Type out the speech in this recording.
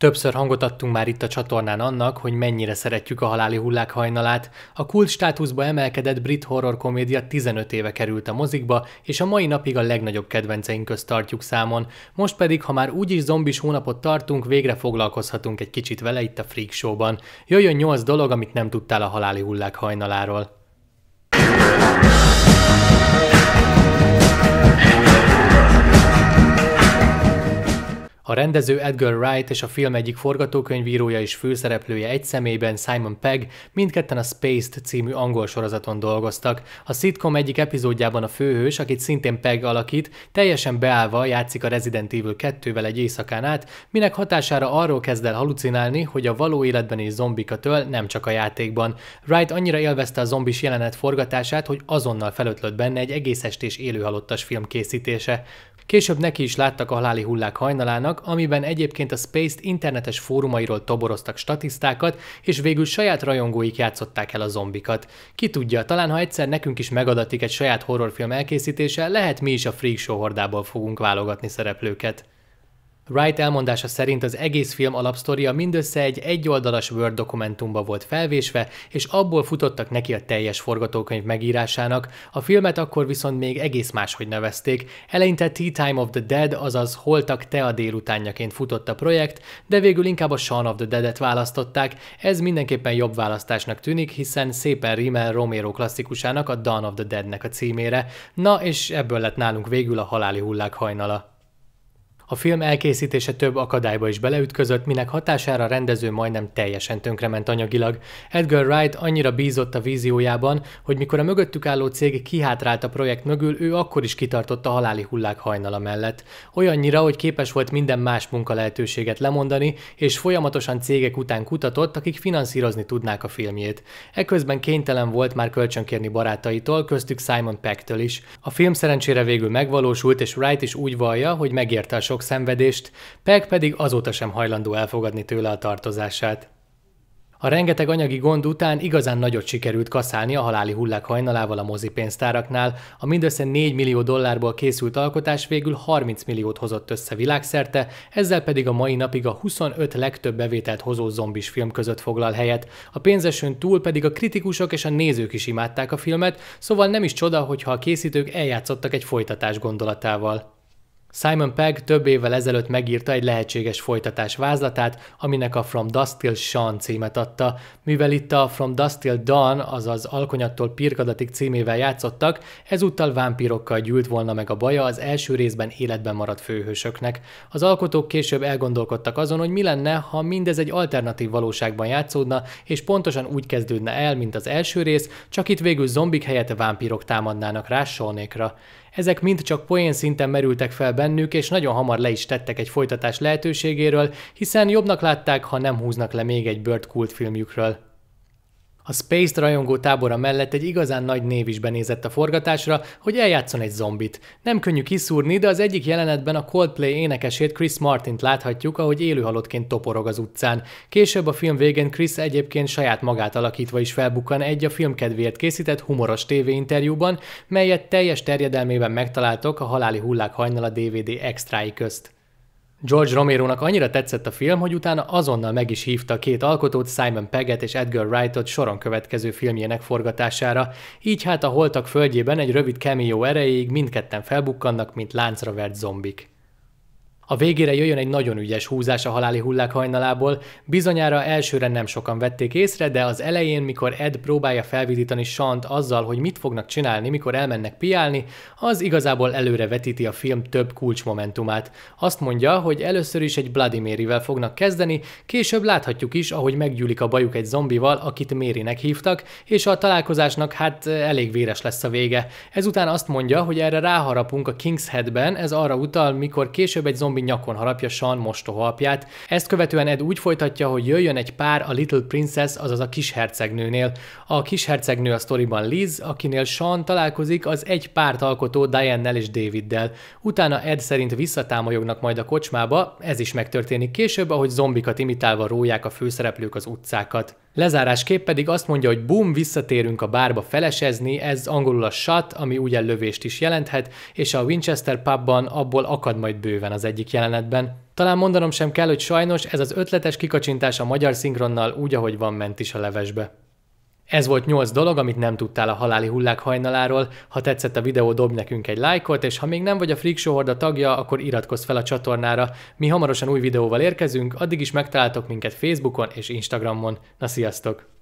Többször hangot adtunk már itt a csatornán annak, hogy mennyire szeretjük a haláli hullák hajnalát. A kult státuszba emelkedett brit horror komédia 15 éve került a mozikba, és a mai napig a legnagyobb kedvenceink közt tartjuk számon. Most pedig, ha már úgyis zombis hónapot tartunk, végre foglalkozhatunk egy kicsit vele itt a Freak Show-ban. Jöjjön 8 dolog, amit nem tudtál a haláli hullák hajnaláról. A rendező Edgar Wright és a film egyik forgatókönyvírója és főszereplője egy személyben Simon Pegg mindketten a Spaced című angol sorozaton dolgoztak. A sitcom egyik epizódjában a főhős, akit szintén Pegg alakít, teljesen beállva játszik a Resident Evil 2-vel egy éjszakán át, minek hatására arról kezd el halucinálni, hogy a való életben is zombikat öl, nem csak a játékban. Wright annyira élvezte a zombis jelenet forgatását, hogy azonnal felötlött benne egy egész estés élőhalottas film készítése. Később neki is láttak a haláli hullák hajnalának, amiben egyébként a Space-t internetes fórumairól toboroztak statisztákat, és végül saját rajongóik játszották el a zombikat. Ki tudja, talán ha egyszer nekünk is megadatik egy saját horrorfilm elkészítése, lehet mi is a Freak Show hordából fogunk válogatni szereplőket. Wright elmondása szerint az egész film alapsztoria mindössze egy egyoldalas Word dokumentumba volt felvésve, és abból futottak neki a teljes forgatókönyv megírásának, a filmet akkor viszont még egész máshogy nevezték. Eleinte Tea Time of the Dead, azaz Holtak Te a délutánjaként futott a projekt, de végül inkább a Shaun of the Dead-et választották, ez mindenképpen jobb választásnak tűnik, hiszen szépen rímel Romero klasszikusának a Dawn of the Deadnek a címére. Na és ebből lett nálunk végül a haláli hullák hajnala. A film elkészítése több akadályba is beleütközött, minek hatására a rendező majdnem teljesen tönkrement anyagilag. Edgar Wright annyira bízott a víziójában, hogy mikor a mögöttük álló cég kihátrált a projekt mögül, ő akkor is kitartott a haláli hullák hajnala mellett. Olyannyira, hogy képes volt minden más munka lehetőséget lemondani, és folyamatosan cégek után kutatott, akik finanszírozni tudnák a filmjét. Eközben kénytelen volt már kölcsönkérni barátaitól, köztük Simon Pecktől is. A film szerencsére végül megvalósult, és Wright is úgy vallja, hogy megérte a sok sok szenvedést, Peg pedig azóta sem hajlandó elfogadni tőle a tartozását. A rengeteg anyagi gond után igazán nagyot sikerült kaszálni a haláli hullák hajnalával a mozipénztáraknál, a mindössze 4 millió dollárból készült alkotás végül 30 milliót hozott össze világszerte, ezzel pedig a mai napig a 25 legtöbb bevételt hozó zombis film között foglal helyet. A pénzesön túl pedig a kritikusok és a nézők is imádták a filmet, szóval nem is csoda, hogyha a készítők eljátszottak egy folytatás gondolatával. Simon Pegg több évvel ezelőtt megírta egy lehetséges folytatás vázlatát, aminek a From Dust Till Sean címet adta. Mivel itt a From Dust Till Dawn, azaz Alkonyattól Pirkadatig címével játszottak, ezúttal vámpírokkal gyűlt volna meg a baja az első részben életben maradt főhősöknek. Az alkotók később elgondolkodtak azon, hogy mi lenne, ha mindez egy alternatív valóságban játszódna, és pontosan úgy kezdődne el, mint az első rész, csak itt végül zombik helyett vámpírok támadnának rá Seanékra. Ezek mind csak poén szinten merültek fel bennük, és nagyon hamar le is tettek egy folytatás lehetőségéről, hiszen jobbnak látták, ha nem húznak le még egy Bird filmjükről. A Space rajongó tábora mellett egy igazán nagy név is benézett a forgatásra, hogy eljátszon egy zombit. Nem könnyű kiszúrni, de az egyik jelenetben a Coldplay énekesét Chris Martint láthatjuk, ahogy élőhalottként toporog az utcán. Később a film végén Chris egyébként saját magát alakítva is felbukkan egy a film kedvéért készített humoros tévéinterjúban, melyet teljes terjedelmében megtaláltok a Haláli hullák a DVD extrai közt. George Romero-nak annyira tetszett a film, hogy utána azonnal meg is hívta a két alkotót, Simon Pegget és Edgar Wrightot soron következő filmjének forgatására, így hát a holtak földjében egy rövid cameo erejéig mindketten felbukkannak, mint láncra vert zombik. A végére jöjjön egy nagyon ügyes húzás a haláli hullák hajnalából, bizonyára elsőre nem sokan vették észre, de az elején, mikor Ed próbálja felvidítani Sant azzal, hogy mit fognak csinálni, mikor elmennek piálni, az igazából előre vetíti a film több kulcsmomentumát. Azt mondja, hogy először is egy Bloody Mary-vel fognak kezdeni, később láthatjuk is, ahogy meggyűlik a bajuk egy zombival, akit Mérinek hívtak, és a találkozásnak hát eh, elég véres lesz a vége. Ezután azt mondja, hogy erre ráharapunk a King's Headben, ez arra utal, mikor később egy zombi Tommy nyakon harapja Sean mostoha apját. Ezt követően Ed úgy folytatja, hogy jöjjön egy pár a Little Princess, azaz a kishercegnőnél. A kishercegnő a sztoriban Liz, akinél Sean találkozik az egy párt alkotó Diane-nel és Daviddel. Utána Ed szerint visszatámolyognak majd a kocsmába, ez is megtörténik később, ahogy zombikat imitálva róják a főszereplők az utcákat. Lezárásképp pedig azt mondja, hogy boom, visszatérünk a bárba felesezni, ez angolul a shot, ami ugye lövést is jelenthet, és a Winchester pubban abból akad majd bőven az egyik jelenetben. Talán mondanom sem kell, hogy sajnos ez az ötletes kikacsintás a magyar szinkronnal úgy, ahogy van ment is a levesbe. Ez volt 8 dolog, amit nem tudtál a haláli hullák hajnaláról. Ha tetszett a videó, dob nekünk egy lájkot, és ha még nem vagy a Freak Show Horda tagja, akkor iratkozz fel a csatornára. Mi hamarosan új videóval érkezünk, addig is megtaláltok minket Facebookon és Instagramon. Na sziasztok!